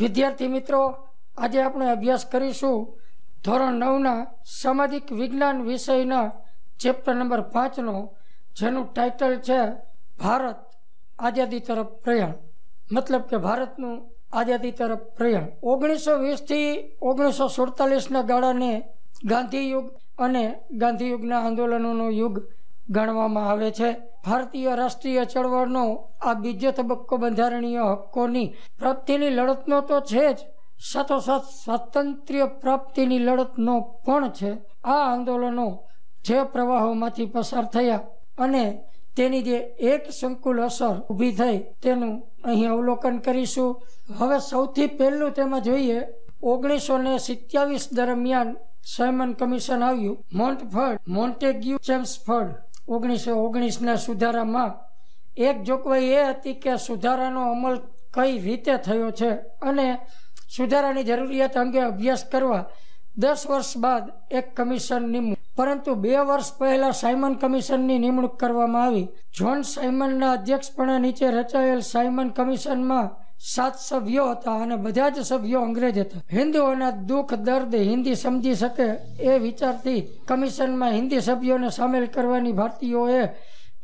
વિદ્યાર્થી મિત્રો આજે આપણે અભ્યાસ કરીશું ધોરણ નવના સામાજિક વિજ્ઞાન વિષયના ચેપ્ટર નંબર પાંચનો જેનું ટાઇટલ છે ભારત આઝાદી તરફ પ્રયાણ મતલબ કે ભારતનું આઝાદી તરફ પ્રયાણ ઓગણીસો વીસથી ઓગણીસો સુડતાલીસના ગાળાને ગાંધી યુગ અને ગાંધી યુગના આંદોલનોનો યુગ ગણવામાં આવે છે ભારતીય રાષ્ટ્રીય ચળવળનો આ બીજો તબક્કો બંધારણીય હક્કોની પ્રાપ્તિની લડતનો તો છે જ સાથોસાથ સ્વાતંત્ર્ય પ્રાપ્તિની લડતનો પણ છે આ આંદોલનો જે પ્રવાહોમાંથી પસાર થયા અને તેની જે એક સંકુલ અસર ઊભી થઈ તેનું અહીં અવલોકન કરીશું હવે સૌથી પહેલું તેમાં જોઈએ ઓગણીસો ને સિત્યાવીસ દરમિયાન સાયમન કમિશન આવ્યું મોન્ટફર્ડ મોન્ટેગ્યુ ચેમ્સફર્ડ ઓગણીસો ઓગણીસના સુધારામાં એક જોગવાઈ એ હતી કે સુધારાનો અમલ કઈ રીતે થયો છે અને સુધારાની જરૂરિયાત અંગે અભ્યાસ કરવા દસ વર્ષ બાદ એક કમિશન નિમણૂક પરંતુ બે વર્ષ પહેલા સાયમન કમિશનની નિમણૂક કરવામાં આવી જ્હોન સાયમનના અધ્યક્ષપણા નીચે રચાયેલ સાયમન કમિશનમાં સાત સભ્યો હતા અને બધા જ સભ્યો અંગ્રેજ હતા હિન્દુઓના દુઃખ દર્દ હિન્દી સમજી શકે એ વિચારથી કમિશનમાં હિન્દી સભ્યોને સામેલ કરવાની ભારતીયોએ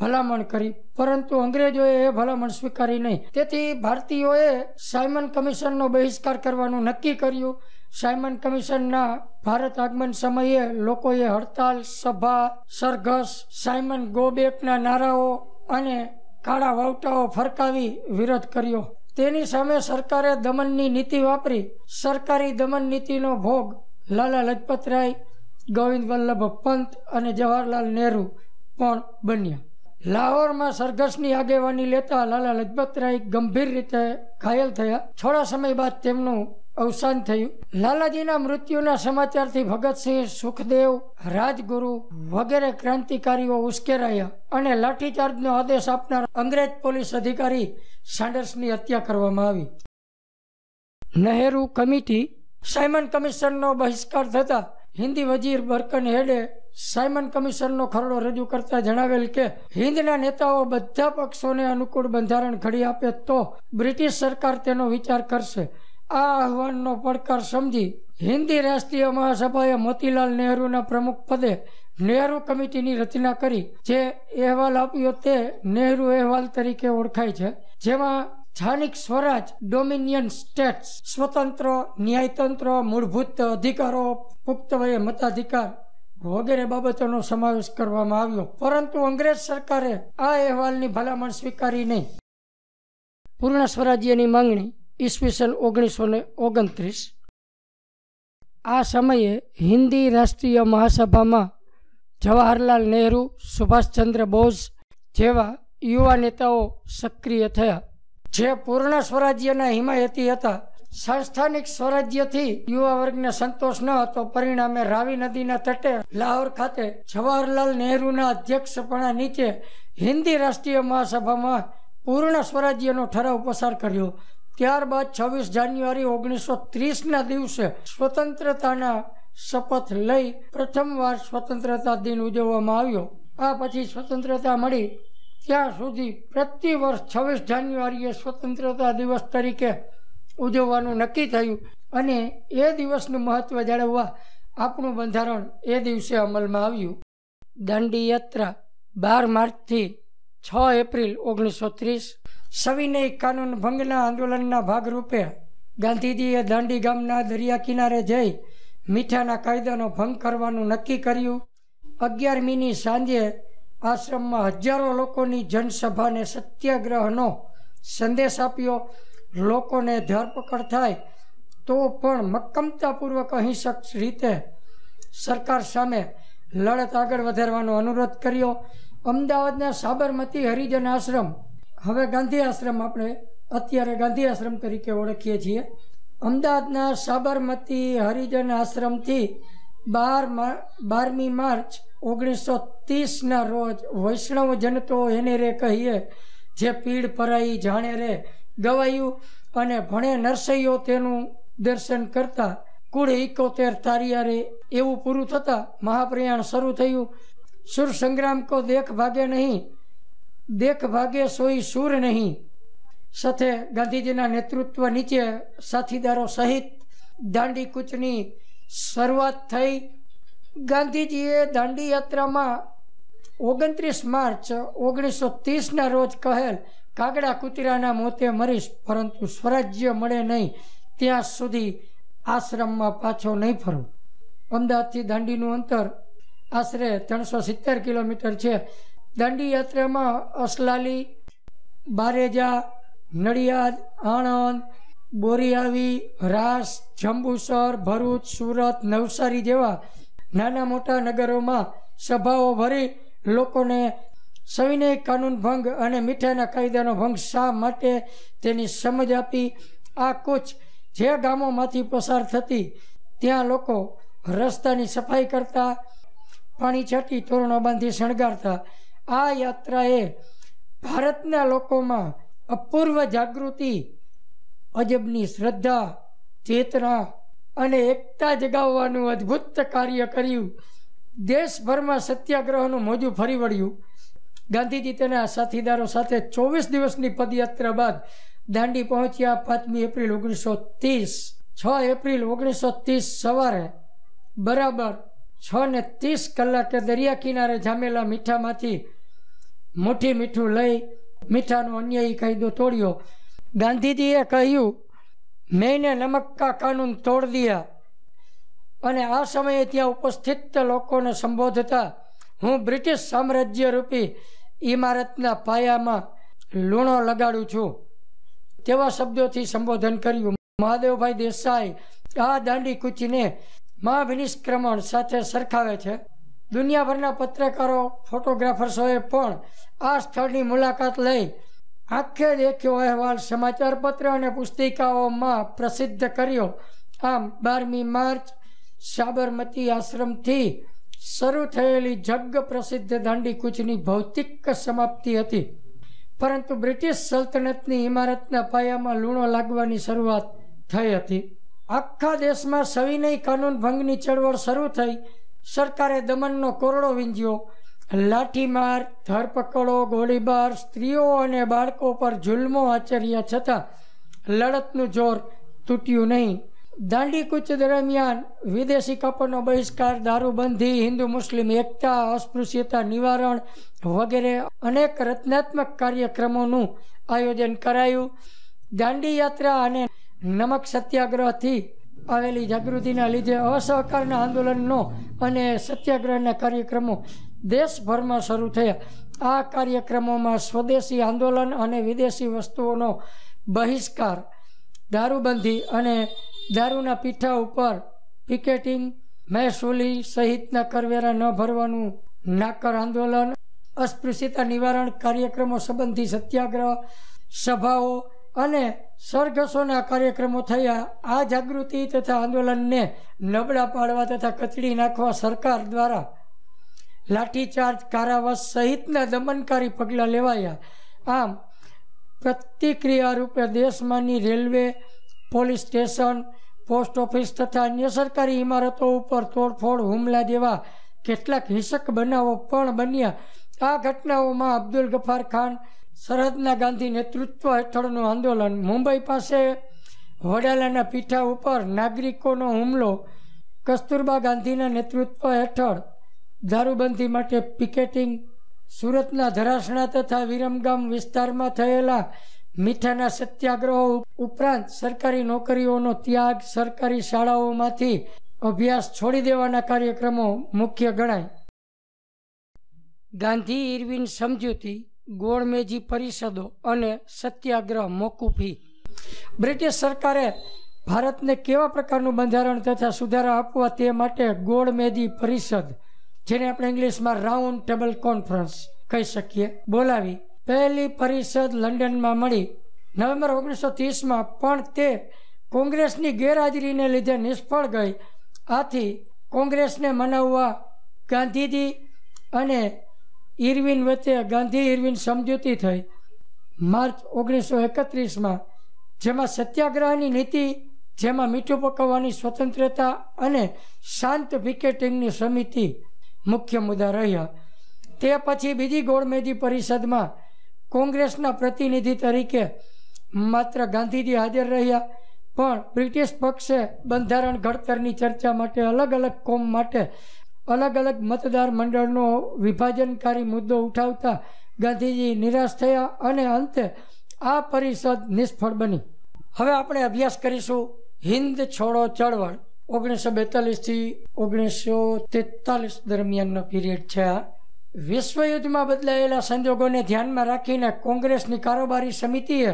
ભલામણ કરી પરંતુ અંગ્રેજોએ એ ભલામણ સ્વીકારી નહીં તેથી ભારતીયોએ સાયમન કમિશનનો બહિષ્કાર કરવાનું નક્કી કર્યું સાયમન કમિશનના ભારત આગમન સમયે લોકોએ હડતાલ સભા સરઘસ સાયમન ગોબેકના નારાઓ અને કાળા વાવટાઓ ફરકાવી વિરોધ કર્યો તેની સામે સરકારે દમનની નીતિ વાપરી સરકારી દમન નીતિનો ભોગ લાલા રાય ગોવિંદ વલ્લભ પંત અને જવાહરલાલ નહેરુ પણ બન્યા લાહોરમાં સરઘસની આગેવાની લેતા લાલા લજપતરાય ગંભીર રીતે ઘાયલ થયા થોડા સમય બાદ તેમનું અવસાન થયું લાલાજીના મૃત્યુના સમાચારથી ભગતસિંહ સુખદેવ રાજગુરુ વગેરે ક્રાંતિકારીઓ ઉશ્કેરાયા અને લાઠીચાર્જનો આદેશ આપનાર અંગ્રેજ પોલીસ અધિકારી સાંડર્સની હત્યા કરવામાં આવી નહેરુ કમિટી સાયમન કમિશનનો બહિષ્કાર થતા હિન્દી વજીર બર્કન હેડે સાયમન કમિશનનો ખરડો રજૂ કરતા જણાવેલ કે હિન્દના નેતાઓ બધા પક્ષોને અનુકૂળ બંધારણ ઘડી આપે તો બ્રિટિશ સરકાર તેનો વિચાર કરશે આ આહવાનનો પડકાર સમજી હિન્દી રાષ્ટ્રીય મહાસભાએ મોતીલાલ નહેરુના પ્રમુખ પદે નહેરુ કમિટીની રચના કરી જે અહેવાલ આપ્યો તે નહેરુ અહેવાલ તરીકે ઓળખાય છે જેમાં સ્થાનિક સ્વરાજ ડોમિનિયન સ્ટેટ્સ સ્વતંત્ર ન્યાયતંત્ર મૂળભૂત અધિકારો પુખ્ત વયે મતાધિકાર વગેરે બાબતોનો સમાવેશ કરવામાં આવ્યો પરંતુ અંગ્રેજ સરકારે આ અહેવાલની ભલામણ સ્વીકારી નહીં પૂર્ણ સ્વરાજ્યની માંગણી ઈસવીસન ઓગણીસો ને ઓગણત્રીસ આ સમયે હિન્દી રાષ્ટ્રીય મહાસભામાં જવાહરલાલ નહેરુ સુભાષચંદ્ર બોઝ જેવા યુવા નેતાઓ સક્રિય થયા જે પૂર્ણ સ્વરાજ્યના હિમાયતી હતા સંસ્થાનિક સ્વરાજ્યથી યુવા વર્ગને સંતોષ ન હતો પરિણામે રાવી નદીના તટે લાહોર ખાતે જવાહરલાલ નહેરુના અધ્યક્ષપણા નીચે હિન્દી રાષ્ટ્રીય મહાસભામાં પૂર્ણ સ્વરાજ્યનો ઠરાવ પસાર કર્યો ત્યારબાદ છવ્વીસ જાન્યુઆરી ઓગણીસો ત્રીસના દિવસે સ્વતંત્રતાના શપથ લઈ પ્રથમવાર સ્વતંત્રતા દિન ઉજવવામાં આવ્યો આ પછી સ્વતંત્રતા મળી ત્યાં સુધી પ્રતિ વર્ષ છવ્વીસ જાન્યુઆરીએ સ્વતંત્રતા દિવસ તરીકે ઉજવવાનું નક્કી થયું અને એ દિવસનું મહત્ત્વ જાળવવા આપણું બંધારણ એ દિવસે અમલમાં આવ્યું દાંડી યાત્રા બાર માર્ચથી છ એપ્રિલ ઓગણીસો ત્રીસ સવિનય કાનૂન ભંગના આંદોલનના ભાગરૂપે ગાંધીજીએ દાંડી ગામના દરિયા કિનારે જઈ મીઠાના કાયદાનો ભંગ કરવાનું નક્કી કર્યું અગિયારમીની સાંજે આશ્રમમાં હજારો લોકોની જનસભાને સત્યાગ્રહનો સંદેશ આપ્યો લોકોને ધરપકડ થાય તો પણ મક્કમતાપૂર્વક અહિંસક રીતે સરકાર સામે લડત આગળ વધારવાનો અનુરોધ કર્યો અમદાવાદના સાબરમતી હરિજન આશ્રમ હવે ગાંધી આશ્રમ આપણે અત્યારે ગાંધી આશ્રમ તરીકે ઓળખીએ છીએ અમદાવાદના સાબરમતી હરિજન આશ્રમથી બાર બારમી માર્ચ ઓગણીસો ત્રીસના રોજ વૈષ્ણવ જનતો એને રે કહીએ જે પીડ પરાઈ જાણે રે ગવાયું અને ભણે નરસૈયો તેનું દર્શન કરતા કુળ એકોતેર તારીયારે એવું પૂરું થતાં મહાપ્રયાણ શરૂ થયું સુર સંગ્રામ કો દેખ ભાગે નહીં દેખ ભાગે સોઈ સૂર નહીં સાથે ગાંધીજીના નેતૃત્વ નીચે સાથીદારો સહિત દાંડી કૂચની શરૂઆત થઈ ગાંધીજીએ દાંડી યાત્રામાં ઓગણત્રીસ માર્ચ ઓગણીસો ત્રીસના રોજ કહેલ કાગડા કૂતરાના મોતે મરીશ પરંતુ સ્વરાજ્ય મળે નહીં ત્યાં સુધી આશ્રમમાં પાછો નહીં ફરું અમદાવાદથી દાંડીનું અંતર આશરે ત્રણસો સિત્તેર કિલોમીટર છે દાંડીયાત્રામાં અસલાલી બારેજા નડિયાદ આણંદ બોરીઆવી રાસ જંબુસર ભરૂચ સુરત નવસારી જેવા નાના મોટા નગરોમાં સભાઓ ભરી લોકોને સવિનય કાનૂન ભંગ અને મીઠાના કાયદાનો ભંગ શા માટે તેની સમજ આપી આ કૂચ જે ગામોમાંથી પસાર થતી ત્યાં લોકો રસ્તાની સફાઈ કરતા પાણી છાંટી તોરણો બાંધી શણગારતા આ યાત્રાએ ભારતના લોકોમાં અપૂર્વ જાગૃતિ અજબની શ્રદ્ધા ચેતના અને એકતા જગાવવાનું અદ્ભુત કાર્ય કર્યું દેશભરમાં સત્યાગ્રહનું મોજું ફરી વળ્યું ગાંધીજી તેના સાથીદારો સાથે ચોવીસ દિવસની પદયાત્રા બાદ દાંડી પહોંચ્યા પાંચમી એપ્રિલ ઓગણીસો ત્રીસ છ એપ્રિલ ઓગણીસો ત્રીસ સવારે બરાબર છ ને ત્રીસ કલાકે દરિયા કિનારે જામેલા મીઠામાંથી મુઠ્ઠી મીઠું લઈ મીઠાનો અન્યાયી કાયદો તોડ્યો ગાંધીજીએ કહ્યું મેં નમક કા કાનૂન તોડ દિયા અને આ સમયે ત્યાં ઉપસ્થિત લોકોને સંબોધતા હું બ્રિટિશ સામ્રાજ્ય રૂપી ઇમારતના પાયામાં લૂણો લગાડું છું તેવા શબ્દોથી સંબોધન કર્યું મહાદેવભાઈ દેસાઈ આ દાંડી કૂચીને મહાભિનિષ્ક્રમણ સાથે સરખાવે છે દુનિયાભરના પત્રકારો ફોટોગ્રાફર્સોએ પણ આ સ્થળની મુલાકાત લઈ આખે દેખ્યો અહેવાલ સમાચારપત્ર અને પુસ્તિકાઓમાં પ્રસિદ્ધ કર્યો આમ બારમી માર્ચ સાબરમતી આશ્રમથી શરૂ થયેલી જગ પ્રસિદ્ધ દાંડીકૂચની ભૌતિક સમાપ્તિ હતી પરંતુ બ્રિટિશ સલ્તનતની ઇમારતના પાયામાં લૂણો લાગવાની શરૂઆત થઈ હતી આખા દેશમાં સવિનય કાનૂન ભંગની ચળવળ શરૂ થઈ સરકારે દમનનો કોરડો વીંજ્યો લાઠીમાર ધરપકડો ગોળીબાર સ્ત્રીઓ અને બાળકો પર જુલમો આચર્યા છતાં લડતનું જોર તૂટ્યું નહીં દાંડીકૂચ દરમિયાન વિદેશી કપડનો બહિષ્કાર દારૂબંધી હિન્દુ મુસ્લિમ એકતા અસ્પૃશ્યતા નિવારણ વગેરે અનેક રચનાત્મક કાર્યક્રમોનું આયોજન કરાયું દાંડી યાત્રા અને નમક સત્યાગ્રહથી આવેલી જાગૃતિના લીધે અસહકારના આંદોલનનો અને સત્યાગ્રહના કાર્યક્રમો દેશભરમાં શરૂ થયા આ કાર્યક્રમોમાં સ્વદેશી આંદોલન અને વિદેશી વસ્તુઓનો બહિષ્કાર દારૂબંધી અને દારૂના પીઠા ઉપર પિકેટિંગ મહેસૂલી સહિતના કરવેરા ન ભરવાનું નાકર આંદોલન અસ્પૃશ્યતા નિવારણ કાર્યક્રમો સંબંધી સત્યાગ્રહ સભાઓ અને સરઘસોના કાર્યક્રમો થયા આ જાગૃતિ તથા આંદોલનને નબળા પાડવા તથા કચડી નાખવા સરકાર દ્વારા લાઠીચાર્જ કારાવાસ સહિતના દમનકારી પગલાં લેવાયા આમ પ્રતિક્રિયા રૂપે દેશમાંની railway police station post office તથા અન્ય સરકારી ઇમારતો ઉપર તોડફોડ હુમલા જેવા કેટલાક હિંસક બનાવો પણ બન્યા આ ઘટનાઓમાં અબ્દુલ ગફાર ખાન સરહદના ગાંધી નેતૃત્વ હેઠળનું આંદોલન મુંબઈ પાસે વડાલાના પીઠા ઉપર નાગરિકોનો હુમલો કસ્તુરબા ગાંધીના નેતૃત્વ હેઠળ દારૂબંધી માટે પિકેટિંગ સુરતના ધરાસણા તથા વિરમગામ વિસ્તારમાં થયેલા મીઠાના સત્યાગ્રહો ઉપરાંત સરકારી નોકરીઓનો ત્યાગ સરકારી શાળાઓમાંથી અભ્યાસ છોડી દેવાના કાર્યક્રમો મુખ્ય ગણાય ગાંધી ઇરવિન સમજૂતી ગોળમેજી પરિષદો અને સત્યાગ્રહ મોકૂફી બ્રિટિશ સરકારે ભારતને કેવા પ્રકારનું બંધારણ તથા સુધારા આપવા તે માટે ગોળમેજી પરિષદ જેને આપણે ઇંગ્લિશમાં રાઉન્ડ ટેબલ કોન્ફરન્સ કહી શકીએ બોલાવી પહેલી પરિષદ લંડનમાં મળી નવેમ્બર ઓગણીસો ત્રીસમાં પણ તે કોંગ્રેસની ગેરહાજરીને લીધે નિષ્ફળ ગઈ આથી કોંગ્રેસને મનાવવા ગાંધીજી અને ઇરવિન વચ્ચે ગાંધી ઇરવિન સમજૂતી થઈ માર્ચ ઓગણીસો એકત્રીસમાં જેમાં સત્યાગ્રહની નીતિ જેમાં મીઠું પકવવાની સ્વતંત્રતા અને શાંત વિકેટિંગની સમિતિ મુખ્ય મુદ્દા રહ્યા તે પછી બીજી ગોળમેજી પરિષદમાં કોંગ્રેસના પ્રતિનિધિ તરીકે માત્ર ગાંધીજી હાજર રહ્યા પણ બ્રિટિશ પક્ષે બંધારણ ઘડતરની ચર્ચા માટે અલગ અલગ કોમ માટે અલગ અલગ મતદાર મંડળનો વિભાજનકારી મુદ્દો ઉઠાવતા ગાંધીજી નિરાશ થયા અને અંતે આ પરિષદ નિષ્ફળ બની હવે આપણે અભ્યાસ કરીશું હિન્દ છોડો ચળવળ ઓગણીસો બેતાલીસથી ઓગણીસો તેતાલીસ દરમિયાનનો પીરિયડ છે આ વિશ્વયુદ્ધમાં બદલાયેલા સંજોગોને ધ્યાનમાં રાખીને કોંગ્રેસની કારોબારી સમિતિએ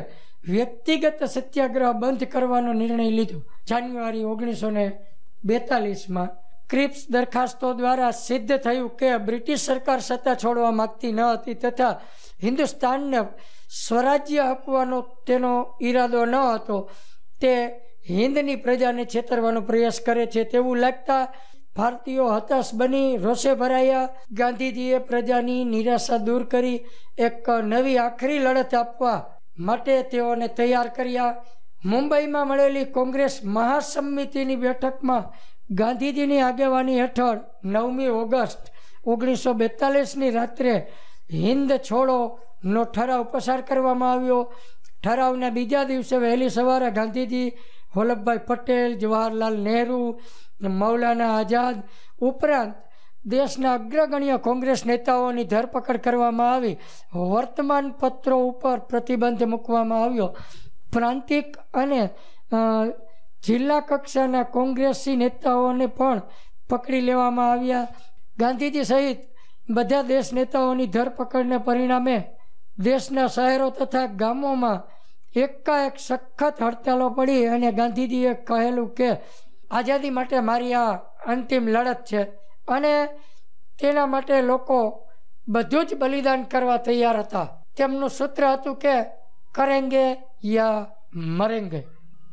વ્યક્તિગત સત્યાગ્રહ બંધ કરવાનો નિર્ણય લીધો જાન્યુઆરી ઓગણીસો ને બેતાલીસમાં ક્રિપ્સ દરખાસ્તો દ્વારા સિદ્ધ થયું કે બ્રિટિશ સરકાર સત્તા છોડવા માગતી ન હતી તથા હિન્દુસ્તાનને સ્વરાજ્ય આપવાનો તેનો ઈરાદો ન હતો તે હિન્દની પ્રજાને છેતરવાનો પ્રયાસ કરે છે તેવું લાગતા ભારતીયો હતાશ બની રોષે ભરાયા ગાંધીજીએ પ્રજાની નિરાશા દૂર કરી એક નવી આખરી લડત આપવા માટે તેઓને તૈયાર કર્યા મુંબઈમાં મળેલી કોંગ્રેસ મહાસમિતિની બેઠકમાં ગાંધીજીની આગેવાની હેઠળ નવમી ઓગસ્ટ ઓગણીસો બેતાલીસની રાત્રે હિન્દ છોડોનો ઠરાવ પસાર કરવામાં આવ્યો ઠરાવના બીજા દિવસે વહેલી સવારે ગાંધીજી વલ્લભભાઈ પટેલ જવાહરલાલ નહેરુ મૌલાના આઝાદ ઉપરાંત દેશના અગ્રગણ્ય કોંગ્રેસ નેતાઓની ધરપકડ કરવામાં આવી વર્તમાન પત્રો ઉપર પ્રતિબંધ મૂકવામાં આવ્યો પ્રાંતિક અને જિલ્લા કક્ષાના કોંગ્રેસી નેતાઓને પણ પકડી લેવામાં આવ્યા ગાંધીજી સહિત બધા દેશ નેતાઓની ધરપકડને પરિણામે દેશના શહેરો તથા ગામોમાં એકાએક સખત હડતાલો પડી અને ગાંધીજીએ કહેલું કે આઝાદી માટે મારી આ અંતિમ લડત છે અને તેના માટે લોકો બધું જ બલિદાન કરવા તૈયાર હતા તેમનું સૂત્ર હતું કે કરેંગે યા મરેંગે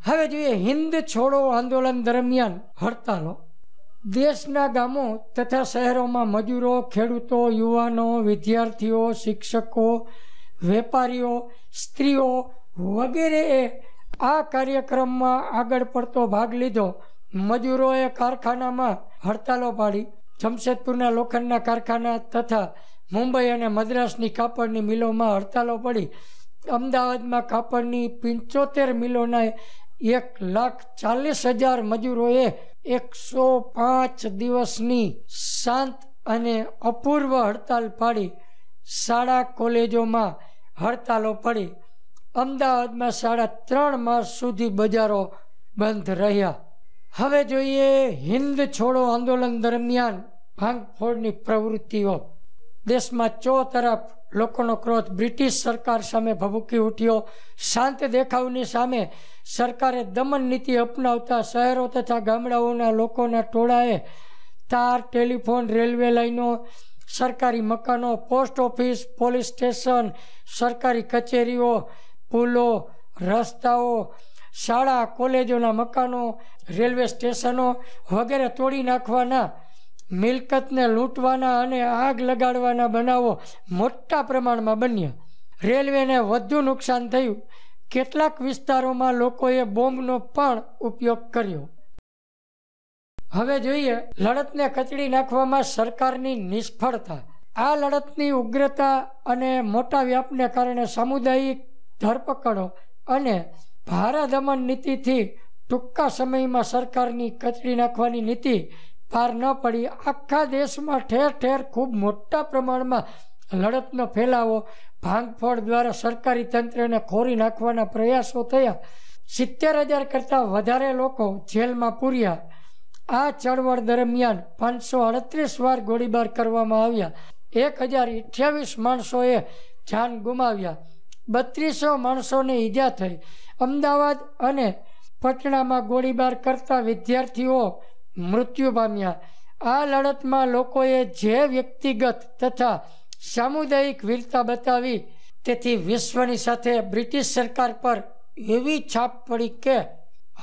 હવે જોઈએ હિન્દ છોડો આંદોલન દરમિયાન હડતાલો દેશના ગામો તથા શહેરોમાં મજૂરો ખેડૂતો યુવાનો વિદ્યાર્થીઓ શિક્ષકો વેપારીઓ સ્ત્રીઓ વગેરેએ આ કાર્યક્રમમાં આગળ પડતો ભાગ લીધો મજૂરોએ કારખાનામાં હડતાલો પાડી જમશેદપુરના લોખંડના કારખાના તથા મુંબઈ અને મદ્રાસની કાપડની મિલોમાં હડતાલો પડી અમદાવાદમાં કાપડની પંચોતેર મિલોના એક લાખ ચાલીસ હજાર મજૂરોએ એકસો પાંચ દિવસની શાંત અને અપૂર્વ હડતાલ પાડી શાળા કોલેજોમાં હડતાલો પડી અમદાવાદમાં સાડા ત્રણ માસ સુધી બજારો બંધ રહ્યા હવે જોઈએ હિન્દ છોડો આંદોલન દરમિયાન ભાંગફોડની પ્રવૃત્તિઓ દેશમાં ચો તરફ લોકોનો ક્રોધ બ્રિટિશ સરકાર સામે ભભૂકી ઉઠ્યો શાંત દેખાવની સામે સરકારે દમન નીતિ અપનાવતા શહેરો તથા ગામડાઓના લોકોના ટોળાએ તાર ટેલિફોન રેલવે લાઈનો સરકારી મકાનો પોસ્ટ ઓફિસ પોલીસ સ્ટેશન સરકારી કચેરીઓ પુલો રસ્તાઓ શાળા કોલેજોના મકાનો રેલવે સ્ટેશનો વગેરે તોડી નાખવાના મિલકતને લૂંટવાના અને આગ લગાડવાના બનાવો મોટા પ્રમાણમાં બન્યા રેલવેને વધુ નુકસાન થયું કેટલાક વિસ્તારોમાં લોકોએ બોમ્બનો પણ ઉપયોગ કર્યો હવે જોઈએ લડતને કચડી નાખવામાં સરકારની નિષ્ફળતા આ લડતની ઉગ્રતા અને મોટા વ્યાપને કારણે સામુદાયિક ધરપકડો અને ભારા દમન નીતિથી ટૂંકા સમયમાં સરકારની કચડી નાખવાની નીતિ પાર ન પડી આખા દેશમાં ઠેર ઠેર ખૂબ મોટા પ્રમાણમાં લડતનો ફેલાવો ભાંગફોડ દ્વારા સરકારી તંત્રને ખોરી નાખવાના પ્રયાસો થયા સિત્તેર હજાર કરતાં વધારે લોકો જેલમાં પૂર્યા આ ચળવળ દરમિયાન પાંચસો અડત્રીસ વાર ગોળીબાર કરવામાં આવ્યા એક હજાર અઠ્યાવીસ માણસોએ જાન ગુમાવ્યા બત્રીસો માણસોને ઈજા થઈ અમદાવાદ અને પટણામાં ગોળીબાર કરતા વિદ્યાર્થીઓ મૃત્યુ પામ્યા આ લડતમાં લોકોએ જે વ્યક્તિગત તથા સામુદાયિક વીરતા બતાવી તેથી વિશ્વની સાથે બ્રિટિશ સરકાર પર એવી છાપ પડી કે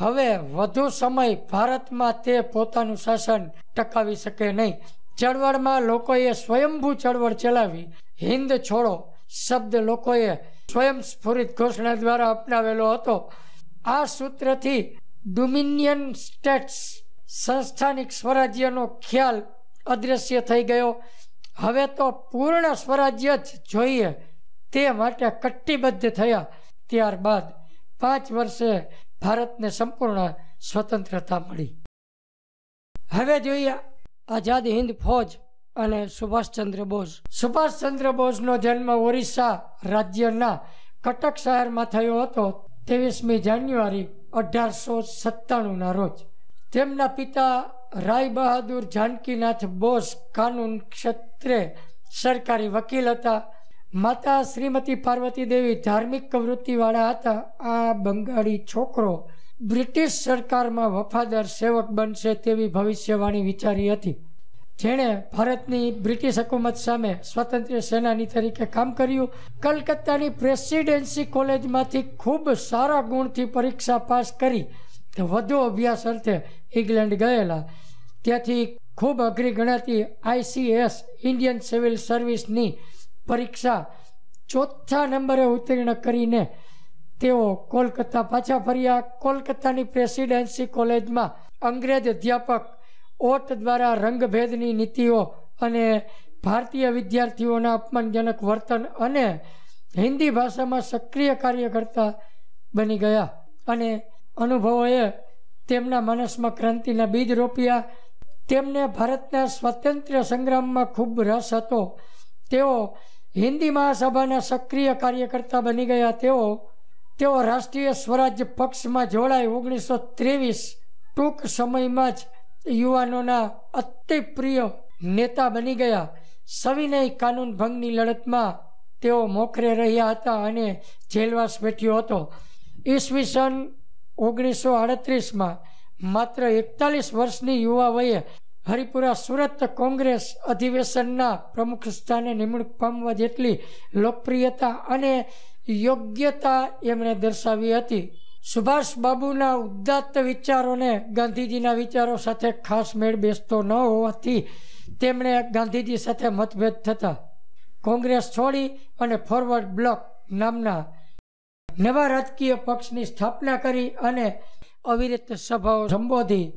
હવે વધુ સમય ભારતમાં તે પોતાનું શાસન ટકાવી શકે નહીં ચળવળમાં લોકોએ સ્વયંભૂ ચળવળ ચલાવી હિન્દ છોડો શબ્દ લોકોએ સ્વયં સ્ફુરિત ઘોષણા દ્વારા અપનાવેલો હતો આ સૂત્રથી ડોમિનિયન સ્ટેટ્સ સંસ્થાનિક સ્વરાજ્યનો ખ્યાલ અદ્રશ્ય થઈ ગયો હવે તો પૂર્ણ સ્વરાજ્ય જ જોઈએ તે માટે કટ્ટીબદ્ધ થયા ત્યારબાદ પાંચ વર્ષે ભારતને સંપૂર્ણ સ્વતંત્રતા મળી હવે જોઈએ આઝાદ હિન્દ ફોજ અને સુભાષચંદ્ર બોઝ સુભાષચંદ્ર બોઝનો જન્મ ઓરિસ્સા રાજ્યના કટક શહેરમાં થયો હતો તેવીસમી જાન્યુઆરી અઢારસો સત્તાણુંના રોજ તેમના પિતા રાય બહાદુર જાનકીનાથ બોસ કાનૂન ક્ષેત્રે સરકારી વકીલ હતા માતા શ્રીમતી પાર્વતી દેવી ધાર્મિક વૃત્તિવાળા હતા આ બંગાળી છોકરો બ્રિટિશ સરકારમાં વફાદાર સેવક બનશે તેવી ભવિષ્યવાણી વિચારી હતી જેણે ભારતની બ્રિટિશ હકુમત સામે સ્વતંત્ર સેનાની તરીકે કામ કર્યું કલકત્તાની પ્રેસિડેન્સી કોલેજમાંથી ખૂબ સારા ગુણથી પરીક્ષા પાસ કરી વધુ અભ્યાસ અર્થે ઇંગ્લેન્ડ ગયેલા ત્યાંથી ખૂબ અઘરી ગણાતી આઈસીએસ ઇન્ડિયન સિવિલ સર્વિસની પરીક્ષા ચોથા નંબરે ઉત્તીર્ણ કરીને તેઓ કોલકાતા પાછા ફર્યા કોલકાતાની પ્રેસિડેન્સી કોલેજમાં અંગ્રેજ અધ્યાપક ઓટ દ્વારા રંગભેદની નીતિઓ અને ભારતીય વિદ્યાર્થીઓના અપમાનજનક વર્તન અને હિન્દી ભાષામાં સક્રિય કાર્યકર્તા બની ગયા અને અનુભવોએ તેમના માનસમાં ક્રાંતિના બીજ રોપ્યા તેમને ભારતના સ્વાતંત્ર્ય સંગ્રામમાં ખૂબ રસ હતો તેઓ હિન્દી મહાસભાના સક્રિય કાર્યકર્તા બની ગયા તેઓ તેઓ રાષ્ટ્રીય સ્વરાજ્ય પક્ષમાં જોડાઈ ઓગણીસો ત્રેવીસ ટૂંક સમયમાં જ યુવાનોના અતિપ્રિય નેતા બની ગયા સવિનય કાનૂન ભંગની લડતમાં તેઓ મોખરે રહ્યા હતા અને જેલવાસ વેઠ્યો હતો ઈસવીસન ઓગણીસો આડત્રીસમાં માત્ર એકતાલીસ વર્ષની યુવા વયે હરિપુરા સુરત કોંગ્રેસ અધિવેશનના પ્રમુખ સ્થાને નિમણૂક પામવા જેટલી લોકપ્રિયતા અને યોગ્યતા એમણે દર્શાવી હતી સુભાષ બાબુના ઉદાત્ત વિચારોને ગાંધીજીના વિચારો સાથે ખાસ મેળ બેસતો ન હોવાથી તેમણે ગાંધીજી સાથે મતભેદ થતા કોંગ્રેસ છોડી અને ફોરવર્ડ બ્લોક નામના નવા રાજકીય પક્ષની સ્થાપના કરી અને આવી સભાઓ સંબોધી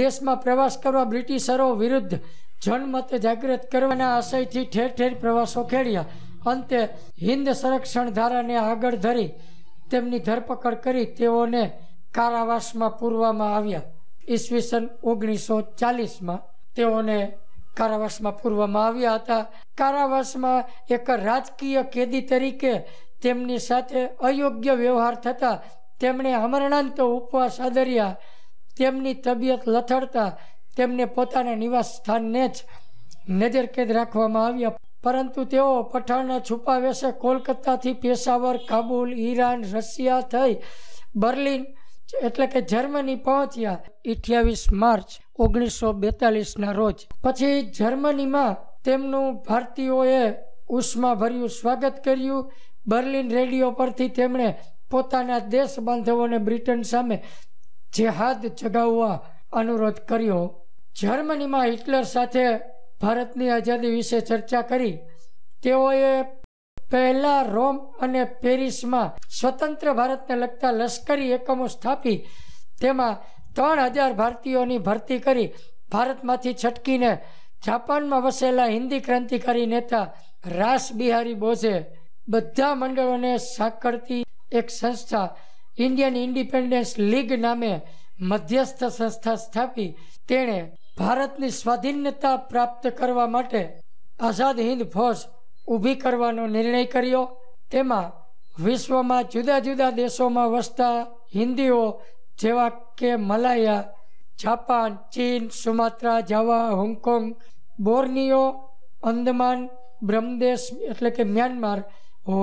દેશમાં પ્રવાસ કરવા બ્રિટિશરો વિરુદ્ધ જનમત જાગૃત કરવાના આશયથી ઠેર ઠેર પ્રવાસો ખેડ્યા અંતે હિન્દ સંરક્ષણ ધારાને આગળ ધરી તેમની ધરપકડ કરી તેઓને કારાવાસમાં પૂરવામાં આવ્યા ઈસવીસન ઓગણીસો ચાલીસમાં તેઓને કારાવાસમાં પૂરવામાં આવ્યા હતા કારાવાસમાં એક રાજકીય કેદી તરીકે તેમની સાથે અયોગ્ય વ્યવહાર થતાં તેમણે આમરણાંત ઉપવાસ આદર્યા તેમની તબિયત લથડતા તેમને પોતાના નિવાસ સ્થાનને જ નજરકેદ રાખવામાં આવ્યા પરંતુ તેઓ પઠાણના છુપાવેશે કોલકાતાથી પેશાવર કાબુલ ઈરાન રશિયા થઈ બર્લિન એટલે કે જર્મની પહોંચ્યા અઠ્યાવીસ માર્ચ ઓગણીસો બેતાલીસના રોજ પછી જર્મનીમાં તેમનું ભારતીયોએ ઉષ્માભર્યું સ્વાગત કર્યું બર્લિન રેડિયો પરથી તેમણે પોતાના દેશ બાંધવોને બ્રિટન સામે જેહાદ જગાવવા અનુરોધ કર્યો જર્મનીમાં હિટલર સાથે ભારતની આઝાદી વિશે ચર્ચા કરી તેઓએ પહેલા રોમ અને પેરિસમાં સ્વતંત્ર ભારતને લગતા લશ્કરી એકમો સ્થાપી તેમાં ત્રણ હજાર ભારતીયોની ભરતી કરી ભારતમાંથી છટકીને જાપાનમાં વસેલા હિન્દી ક્રાંતિકારી નેતા રાસ બિહારી બોઝે બધા મંડળોને સાંકળતી એક સંસ્થા ઇન્ડિયન ઇન્ડિપેન્ડન્સ લીગ નામે મધ્યસ્થ સંસ્થા સ્થાપી તેણે ભારતની સ્વાધીનતા પ્રાપ્ત કરવા માટે આઝાદ હિન્દ ફોજ ઊભી કરવાનો નિર્ણય કર્યો તેમાં વિશ્વમાં જુદા જુદા દેશોમાં વસતા હિન્દીઓ જેવા કે મલાયા જાપાન ચીન સુમાત્રા જાવા હોંગકોંગ બોર્નિયો અંદમાન બ્રહ્મદેશ એટલે કે મ્યાનમાર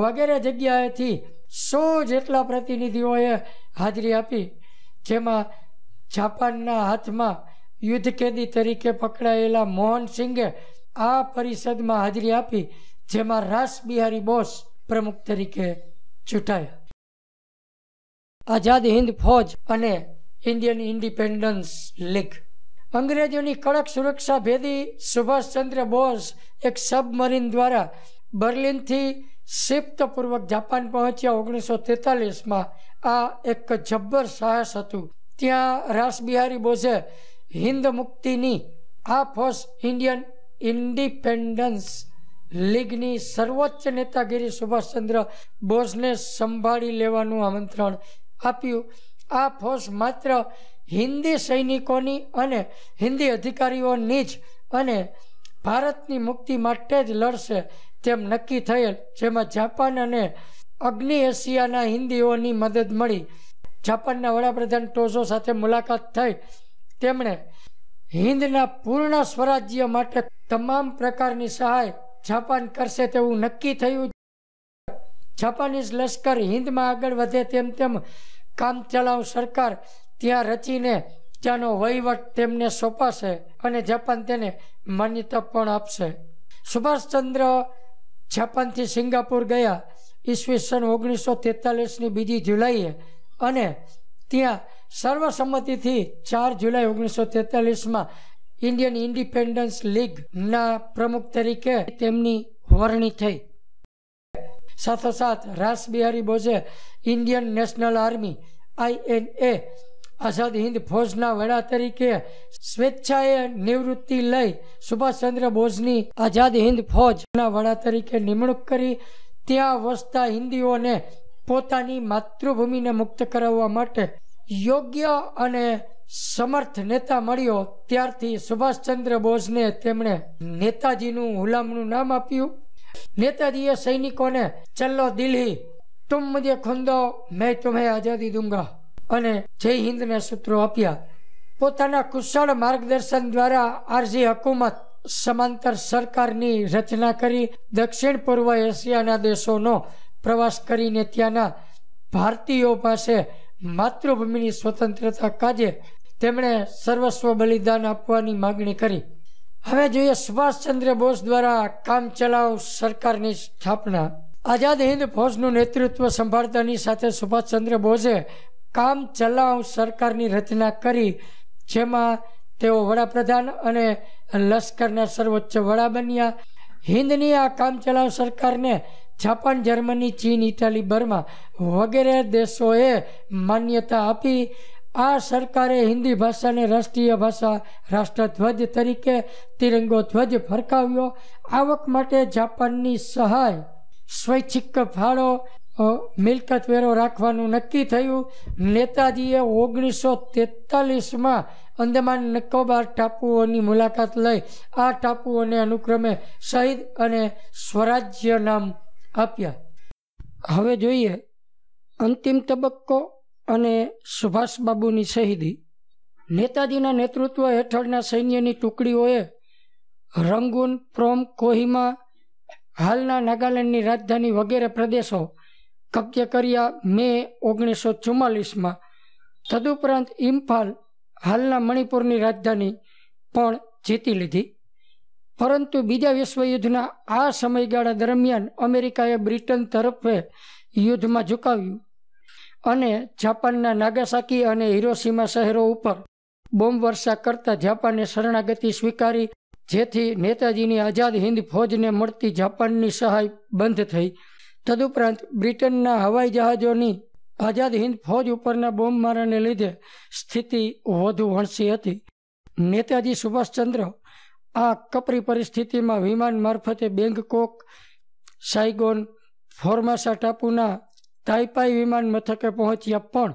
વગેરે જગ્યાએથી સો જેટલા પ્રતિનિધિઓએ હાજરી આપી જેમાં જાપાનના હાથમાં યુદ્ધ કેદી તરીકે પકડાયેલા મોહન સિંઘે આ પરિષદમાં હાજરી આપી જેમાં રાસ બિહારી બોસ પ્રમુખ તરીકે ચૂંટાયા આઝાદ હિન્દ ફોજ અને ઇન્ડિયન ઇન્ડિપેન્ડન્સ લીગ અંગ્રેજોની કડક સુરક્ષા ભેદી સુભાષચંદ્ર બોઝ એક સબમરીન દ્વારા બર્લિનથી શિફ્તપૂર્વક જાપાન પહોંચ્યા ઓગણીસો તેતાલીસમાં આ એક જબ્બર સાહસ હતું ત્યાં રાસબિહારી બોઝે હિન્દ મુક્તિની આ ફોર્સ ઇન્ડિયન ઇન્ડિપેન્ડન્સ લીગની સર્વોચ્ચ નેતાગીરી સુભાષચંદ્ર બોઝને સંભાળી લેવાનું આમંત્રણ આપ્યું આ ફોર્સ માત્ર હિન્દી સૈનિકોની અને હિન્દી અધિકારીઓની જ અને ભારતની મુક્તિ માટે જ લડશે તેમ નક્કી થયેલ જેમાં જાપાન અને અગ્નિ એશિયાના હિન્દીઓની મદદ મળી જાપાનના વડાપ્રધાન ટોઝો સાથે મુલાકાત થઈ તેમણે હિન્દના પૂર્ણ સ્વરાજ્ય માટે તમામ પ્રકારની સહાય જાપાન કરશે તેવું નક્કી થયું જાપાનીઝ લશ્કર હિન્દમાં આગળ વધે તેમ તેમ કામચલાઉ સરકાર ત્યાં રચીને ત્યાંનો વહીવટ તેમને સોંપાશે અને જાપાન તેને માન્યતા પણ આપશે સુભાષચંદ્ર જાપાનથી સિંગાપુર ગયા ઈસવીસન ઓગણીસો તેતાલીસની બીજી જુલાઈએ અને ત્યાં સર્વસંમતિથી ચાર જુલાઈ ઓગણીસો તેતાલીસમાં ઇન્ડિયન ઇન્ડિપેન્ડન્સ લીગના પ્રમુખ તરીકે તેમની વરણી થઈ સાથોસાથ રાસ બિહારી બોઝે Indian National Army INA Azad Hind ફોજના વડા તરીકે સ્વેચ્છાએ નિવૃત્તિ લઈ સુભાષચંદ્ર બોઝની આઝાદ હિન્દ ફોજના વડા તરીકે નિમણૂક કરી ત્યાં વસતા હિન્દીઓને પોતાની માતૃભૂમિને મુક્ત કરાવવા માટે યોગ્ય અને સમર્થ નેતા મળ્યો ત્યારથી સુભાષચંદ્ર બોઝને તેમણે નેતાજીનું હુલામનું નામ આપ્યું નેતાજીએ સૈનિકોને ચલ્લો દિલ્હી તુમ મુજે ખુંદો મેં તુમ્હે આઝાદી દુંગા અને જય હિન્દના સૂત્રો આપ્યા પોતાના કુશળ માર્ગદર્શન દ્વારા આરજી હકુમત સમાંતર સરકારની રચના કરી દક્ષિણ પૂર્વ એશિયાના દેશોનો પ્રવાસ કરીને ત્યાંના ભારતીયો પાસે માતૃભૂમિની સ્વતંત્રતા કાજે તેમણે સર્વસ્વ બલિદાન આપવાની માગણી કરી હવે જોઈએ સુભાષચંદ્ર બોઝ દ્વારા કામચલાઉ સરકારની સ્થાપના આઝાદ હિન્દ ફોજનું નેતૃત્વ સંભાળતાની સાથે સુભાષચંદ્ર બોઝે કામ ચલાવ સરકારની રચના કરી જેમાં તેઓ વડાપ્રધાન અને લશ્કરના સર્વોચ્ચ વડા બન્યા હિન્દની આ કામચલાઉ સરકારને જાપાન જર્મની ચીન ઇટાલી બર્મા વગેરે દેશોએ માન્યતા આપી આ સરકારે હિન્દી ભાષાને રાષ્ટ્રીય ભાષા રાષ્ટ્રધ્વજ તરીકે તિરંગો ધ્વજ ફરકાવ્યો આવક માટે જાપાનની સહાય સ્વૈચ્છિક ફાળો મિલકત વેરો રાખવાનું નક્કી થયું નેતાજીએ ઓગણીસો તેતાલીસમાં અંદમાન નિકોબાર ટાપુઓની મુલાકાત લઈ આ ટાપુઓને અનુક્રમે શહીદ અને સ્વરાજ્ય નામ આપ્યા હવે જોઈએ અંતિમ તબક્કો અને સુભાષબાબુની શહીદી નેતાજીના નેતૃત્વ હેઠળના સૈન્યની ટુકડીઓએ રંગુન પ્રોમ કોહિમા હાલના નાગાલેન્ડની રાજધાની વગેરે પ્રદેશો કબજે કર્યા મે ઓગણીસો ચુમ્માલીસમાં તદુપરાંત ઇમ્ફાલ હાલના મણિપુરની રાજધાની પણ જીતી લીધી પરંતુ બીજા વિશ્વયુદ્ધના આ સમયગાળા દરમિયાન અમેરિકાએ બ્રિટન તરફે યુદ્ધમાં ઝુકાવ્યું અને જાપાનના નાગાસાકી અને હિરોસીમા શહેરો ઉપર બોમ્બ વર્ષા કરતા જાપાને શરણાગતિ સ્વીકારી જેથી નેતાજીની આઝાદ હિન્દ ફોજને મળતી જાપાનની સહાય બંધ થઈ તદુપરાંત બ્રિટનના હવાઈ જહાજોની આઝાદ હિંદ ફોજ ઉપરના બોમ્બમારાને લીધે સ્થિતિ વધુ વણસી હતી નેતાજી સુભાષચંદ્ર આ કપરી પરિસ્થિતિમાં વિમાન મારફતે બેંગકોક સાઇગોન ફોર્માસા ટાપુના તાઇપાઈ વિમાન મથકે પહોંચ્યા પણ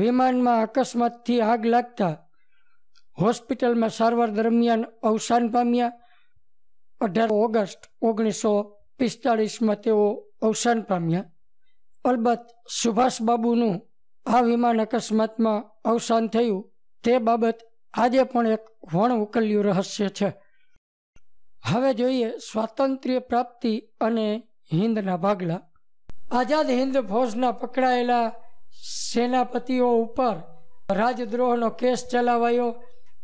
વિમાનમાં અકસ્માતથી આગ લાગતા હોસ્પિટલમાં સારવાર દરમિયાન અવસાન પામ્યા અઢાર ઓગસ્ટ ઓગણીસો પિસ્તાળીસમાં તેઓ અવસાન પામ્યા અલબત્ત સુભાષબાબુનું આ વિમાન અકસ્માતમાં અવસાન થયું તે બાબત આજે પણ એક વણ ઉકલ્યું રહસ્ય છે હવે જોઈએ સ્વાતંત્ર્ય પ્રાપ્તિ અને હિન્દના ભાગલા આઝાદ હિન્દ ફોજના પકડાયેલા સેનાપતિઓ ઉપર રાજદ્રોહનો કેસ ચલાવાયો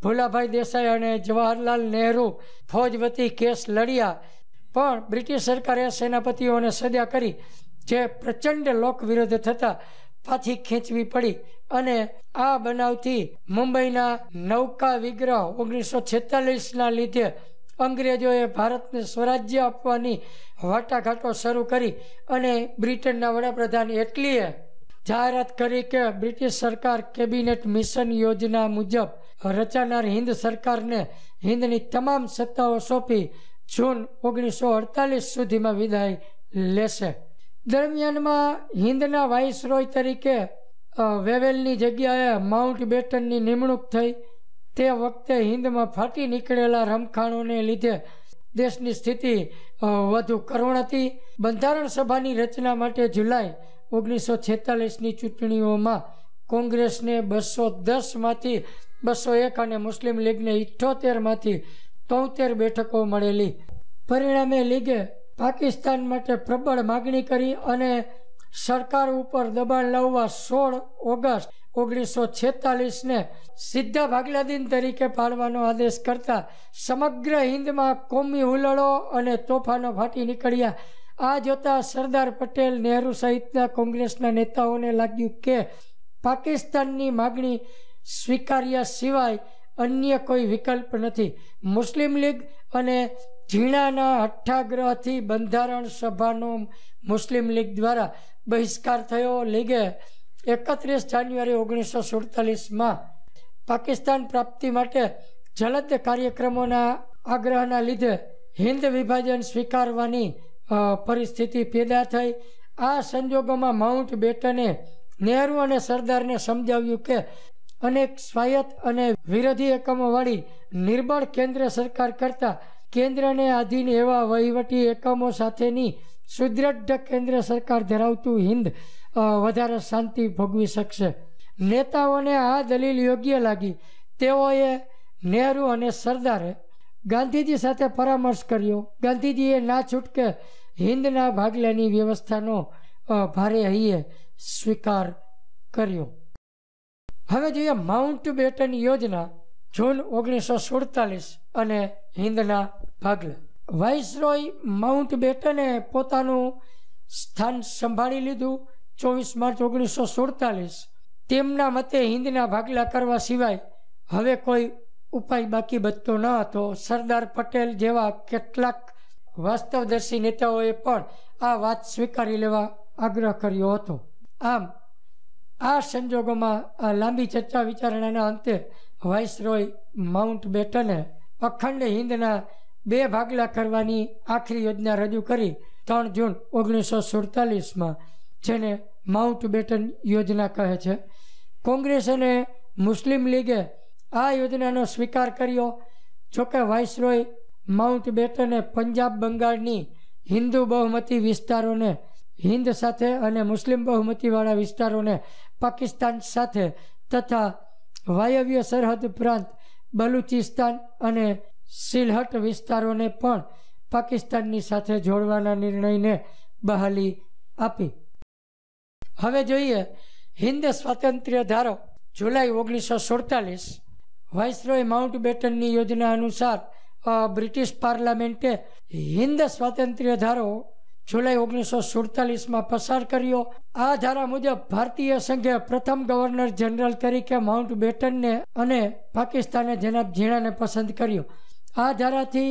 ભુલાભાઈ દેસાઈ અને જવાહરલાલ નહેરુ ફોજ વતી કેસ લડ્યા પણ બ્રિટિશ સરકારે સેનાપતિઓને સજા કરી જે પ્રચંડ લોક વિરોધ થતાં પાછી ખેંચવી પડી અને આ બનાવથી મુંબઈના નૌકા વિગ્રહ ઓગણીસો છેતાલીસના લીધે અંગ્રેજોએ ભારતને સ્વરાજ્ય આપવાની વાટાઘાટો શરૂ કરી અને બ્રિટનના વડાપ્રધાન એટલીએ જાહેરાત કરી કે બ્રિટિશ સરકાર કેબિનેટ મિશન યોજના મુજબ રચાનાર હિન્દ સરકારને હિન્દની તમામ સત્તાઓ સોંપી જૂન ઓગણીસો અડતાલીસ સુધીમાં વિદાય લેશે દરમિયાનમાં હિન્દના વાઇસરોય તરીકે વેવેલની જગ્યાએ માઉન્ટ બેટનની નિમણૂક થઈ તે વખતે હિન્દમાં ફાટી નીકળેલા રમખાણોને લીધે દેશની સ્થિતિ વધુ કરુણ હતી બંધારણ સભાની રચના માટે જુલાઈ ઓગણીસો છેતાલીસની ચૂંટણીઓમાં કોંગ્રેસને બસો દસમાંથી બસો એક અને મુસ્લિમ લીગને ઇઠ્ઠોતેરમાંથી તોતેર બેઠકો મળેલી પરિણામે લીગે પાકિસ્તાન માટે પ્રબળ માગણી કરી અને સરકાર ઉપર દબાણ લાવવા સોળ ઓગસ્ટ ઓગણીસો છેતાલીસને સીધા ભાગલાદીન તરીકે પાડવાનો આદેશ કરતા સમગ્ર હિન્દમાં કોમી હુલળો અને તોફાનો ફાટી નીકળ્યા આ જોતાં સરદાર પટેલ નહેરુ સહિતના કોંગ્રેસના નેતાઓને લાગ્યું કે પાકિસ્તાનની માગણી સ્વીકાર્યા સિવાય અન્ય કોઈ વિકલ્પ નથી મુસ્લિમ લીગ અને ઝીણાના હઠ્ઠાગ્રહથી બંધારણ સભાનો મુસ્લિમ લીગ દ્વારા બહિષ્કાર થયો લીગે એકત્રીસ જાન્યુઆરી ઓગણીસો સુડતાલીસમાં પાકિસ્તાન પ્રાપ્તિ માટે જલદ કાર્યક્રમોના આગ્રહના લીધે હિન્દ વિભાજન સ્વીકારવાની પરિસ્થિતિ પેદા થઈ આ સંજોગોમાં માઉન્ટ બેટને નહેરુ અને સરદારને સમજાવ્યું કે અનેક સ્વાયત્ત અને વિરોધી એકમોવાળી નિર્બળ કેન્દ્ર સરકાર કરતાં કેન્દ્રને આધીન એવા વહીવટી એકમો સાથેની સુદ્રઢ કેન્દ્ર સરકાર ધરાવતું હિન્દ વધારે શાંતિ ભોગવી શકશે નેતાઓને આ દલીલ યોગ્ય લાગી તેઓએ નહેરુ અને સરદારે ગાંધીજી સાથે પરામર્શ કર્યો ગાંધીજીએ ના છૂટકે હિન્દના ભાગલાની વ્યવસ્થાનો ભારે હૈયે સ્વીકાર કર્યો હવે જોઈએ માઉન્ટ બેટન યોજના જૂન ઓગણીસો સુડતાલીસ અને હિન્દના ભાગલા વાઇસરોય માઉન્ટ બેટને પોતાનું સ્થાન સંભાળી લીધું ચોવીસ માર્ચ ઓગણીસો સુડતાલીસ તેમના મતે હિન્દના ભાગલા કરવા સિવાય હવે કોઈ ઉપાય બાકી બચતો ન હતો સરદાર પટેલ જેવા કેટલાક વાસ્તવદર્શી નેતાઓએ પણ આ વાત સ્વીકારી લેવા આગ્રહ કર્યો હતો આમ આ સંજોગોમાં આ લાંબી ચર્ચા વિચારણાના અંતે વાઇસરોય માઉન્ટ બેટને અખંડ હિન્દના બે ભાગલા કરવાની આખરી યોજના રજૂ કરી ત્રણ જૂન ઓગણીસો સુડતાલીસમાં જેને માઉન્ટ બેટન યોજના કહે છે કોંગ્રેસ અને મુસ્લિમ લીગે આ યોજનાનો સ્વીકાર કર્યો જોકે વાઇસરોય માઉન્ટ બેટને પંજાબ બંગાળની હિન્દુ બહુમતી વિસ્તારોને હિન્દ સાથે અને મુસ્લિમ બહુમતીવાળા વિસ્તારોને પાકિસ્તાન સાથે તથા વાયવ્ય સરહદ ઉપરાંત બલુચિસ્તાન અને સિલહટ વિસ્તારોને પણ પાકિસ્તાનની સાથે જોડવાના નિર્ણયને બહાલી આપી હવે જોઈએ હિન્દ સ્વાતંત્ર્ય ધારો જુલાઈ ઓગણીસો સુડતાલીસ વાઇસરોય માઉન્ટ બેટનની યોજના અનુસાર બ્રિટિશ પાર્લામેન્ટે હિન્દ સ્વાતંત્ર્ય ધારો જુલાઈ ઓગણીસો સુડતાલીસમાં પસાર કર્યો આ ધારા મુજબ ભારતીય સંઘે પ્રથમ ગવર્નર જનરલ તરીકે માઉન્ટ બેટનને અને પાકિસ્તાને જનાબ ઝીણાને પસંદ કર્યો આ ધારાથી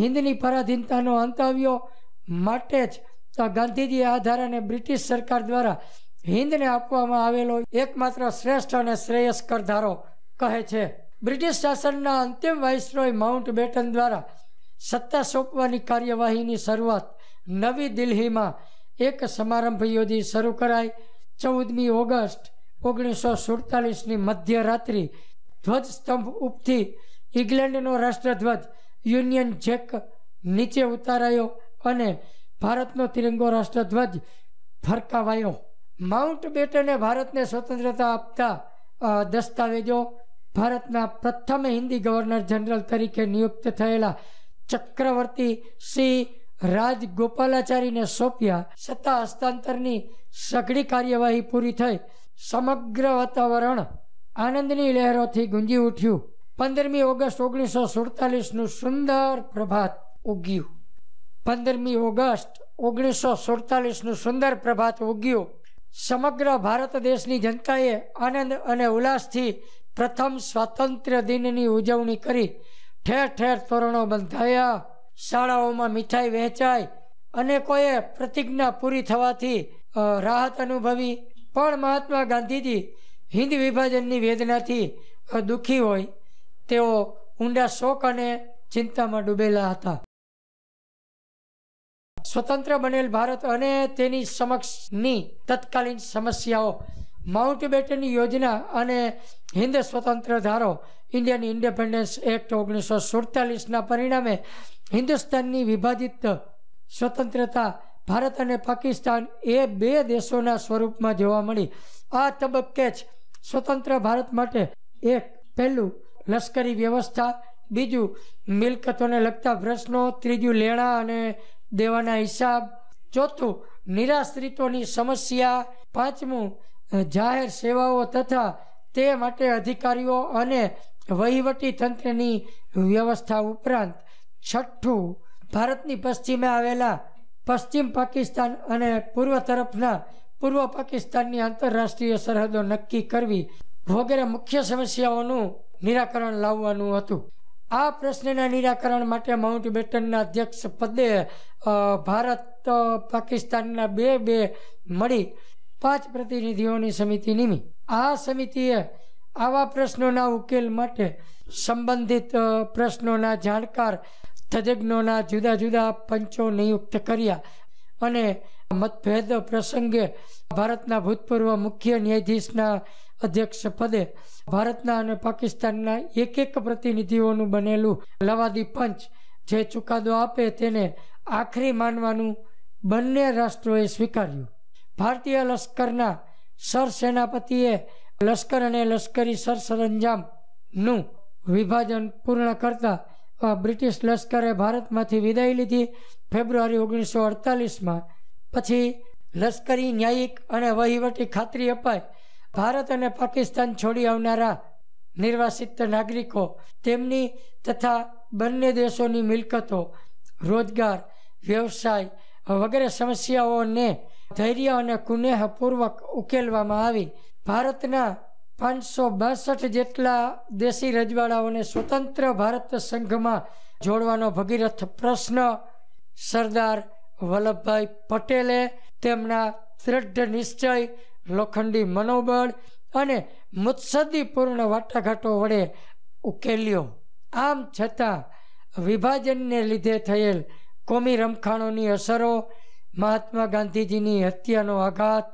હિન્દની પરાધીનતાનો અંત આવ્યો માટે જ તો ગાંધીજીએ આ ધારાને બ્રિટિશ સરકાર દ્વારા હિન્દને આપવામાં આવેલો એકમાત્ર શ્રેષ્ઠ અને શ્રેયસ્કર ધારો કહે છે બ્રિટિશ શાસનના અંતિમ વાઇસરોય માઉન્ટ બેટન દ્વારા સત્તા સોંપવાની કાર્યવાહીની શરૂઆત નવી દિલ્હીમાં એક સમારંભ યોજી શરૂ કરાઈ ચૌદમી ઓગસ્ટ ઓગણીસો સુડતાલીસની મધ્યરાત્રિ ધ્વજસ્તંભ ઉપથી ઇંગ્લેન્ડનો રાષ્ટ્રધ્વજ યુનિયન જેક નીચે ઉતારાયો અને ભારતનો તિરંગો રાષ્ટ્રધ્વજ ફરકાવાયો માઉન્ટ બેટને ભારતને સ્વતંત્રતા આપતા દસ્તાવેજો ભારતના પ્રથમ હિન્દી ગવર્નર જનરલ તરીકે નિયુક્ત થયેલા ચક્રવર્તી સી રાજ ગોપાલાચારીને સોંપ્યા સત્તા હસ્તાંતરની સઘળી કાર્યવાહી પૂરી થઈ સમગ્ર વાતાવરણ આનંદની લહેરોથી ગુંજી ઉઠ્યું પંદરમી ઓગસ્ટ ઓગણીસો સુડતાલીસનું સુંદર પ્રભાત ઉગ્યું પંદરમી ઓગસ્ટ ઓગણીસો સુડતાલીસનું સુંદર પ્રભાત ઉગ્યું સમગ્ર ભારત દેશની જનતાએ આનંદ અને ઉલ્લાસથી પ્રથમ સ્વાતંત્ર્ય દિનની ઉજવણી કરી ઠેર ઠેર તોરણો બંધાયા શાળાઓમાં મીઠાઈ વહેંચાય અને કોઈએ પ્રતિજ્ઞા પૂરી થવાથી રાહત અનુભવી પણ મહાત્મા ગાંધીજી હિન્દ વિભાજનની વેદનાથી દુઃખી હોય તેઓ ઊંડા શોક અને ચિંતામાં ડૂબેલા હતા સ્વતંત્ર બનેલ ભારત અને તેની સમક્ષની તત્કાલીન સમસ્યાઓ માઉન્ટ બેટનની યોજના અને હિન્દ સ્વતંત્ર ધારો ઇન્ડિયન ઇન્ડિપેન્ડન્સ એક્ટ ઓગણીસો સુડતાલીસના પરિણામે હિન્દુસ્તાનની વિભાજિત સ્વતંત્રતા ભારત અને પાકિસ્તાન એ બે દેશોના સ્વરૂપમાં જોવા મળી આ તબક્કે જ સ્વતંત્ર ભારત માટે એક પહેલું લશ્કરી વ્યવસ્થા બીજું મિલકતોને લગતા પ્રશ્નો ત્રીજું લેણા અને દેવાના હિસાબ ચોથું નિરાશ્રિતોની સમસ્યા પાંચમું જાહેર સેવાઓ તથા તે માટે અધિકારીઓ અને વહીવટી તંત્રની વ્યવસ્થા ઉપરાંત છઠ્ઠું ભારતની પશ્ચિમે આવેલા પશ્ચિમ પાકિસ્તાન અને પૂર્વ તરફના પૂર્વ પાકિસ્તાનની આંતરરાષ્ટ્રીય સરહદો નક્કી કરવી વગેરે મુખ્ય સમસ્યાઓનું નિરાકરણ લાવવાનું હતું આ પ્રશ્નના નિરાકરણ માટે માઉન્ટ બેટનના અધ્યક્ષ પદે ભારત પાકિસ્તાનના બે બે મળી પાંચ પ્રતિનિધિઓની સમિતિ નિમી આ સમિતિએ આવા પ્રશ્નોના ઉકેલ માટે સંબંધિત પ્રશ્નોના જાણકાર તજજ્ઞોના જુદા જુદા પંચો નિયુક્ત કર્યા અને મતભેદ પ્રસંગે ભારતના ભૂતપૂર્વ મુખ્ય ન્યાયાધીશના અધ્યક્ષ પદે ભારતના અને પાકિસ્તાનના એક એક પ્રતિનિધિઓનું બનેલું લવાદી પંચ જે ચુકાદો આપે તેને આખરી માનવાનું બંને રાષ્ટ્રોએ સ્વીકાર્યું ભારતીય લશ્કરના સરસેનાપતિએ લશ્કર અને લશ્કરી સરસરંજામનું વિભાજન પૂર્ણ કરતા બ્રિટિશ લશ્કરે ભારતમાંથી વિદાય લીધી ફેબ્રુઆરી ઓગણીસો અડતાલીસમાં પછી લશ્કરી ન્યાયિક અને વહીવટી ખાતરી અપાય ભારત અને પાકિસ્તાન છોડી આવનારા નિર્વાસિત નાગરિકો તેમની તથા બંને દેશોની મિલકતો રોજગાર વ્યવસાય વગેરે સમસ્યાઓને ધૈર્ય અને કુનેહપૂર્વક ઉકેલવામાં આવી ભારતના પાંચસો બાસઠ જેટલા દેશી રજવાડાઓને સ્વતંત્ર ભારત સંઘમાં જોડવાનો ભગીરથ પ્રશ્ન સરદાર વલ્લભભાઈ પટેલે તેમના દૃઢ નિશ્ચય લોખંડી મનોબળ અને મુત્સદીપૂર્ણ વાટાઘાટો વડે ઉકેલ્યો આમ છતાં વિભાજનને લીધે થયેલ કોમી રમખાણોની અસરો મહાત્મા ગાંધીજીની હત્યાનો આઘાત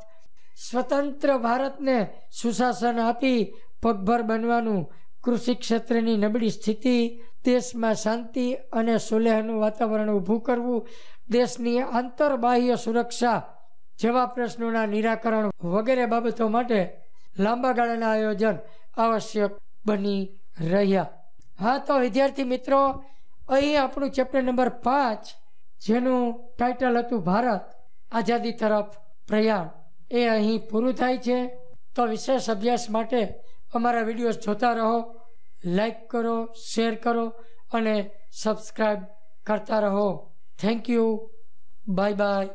સ્વતંત્ર ભારતને સુશાસન આપી પગભર બનવાનું કૃષિ ક્ષેત્રની નબળી સ્થિતિ દેશમાં શાંતિ અને સુલેહનું વાતાવરણ ઊભું કરવું દેશની આંતરબાહ્ય સુરક્ષા જેવા પ્રશ્નોના નિરાકરણ વગેરે બાબતો માટે લાંબા ગાળાના આયોજન આવશ્યક બની રહ્યા હા તો વિદ્યાર્થી મિત્રો અહીં આપણું ચેપ્ટર નંબર પાંચ જેનું ટાઇટલ હતું ભારત આઝાદી તરફ પ્રયાણ એ અહીં પૂરું થાય છે તો વિશેષ અભ્યાસ માટે અમારા વિડીયોઝ જોતા રહો લાઈક કરો શેર કરો અને સબસ્ક્રાઈબ કરતા રહો થેન્ક યુ બાય બાય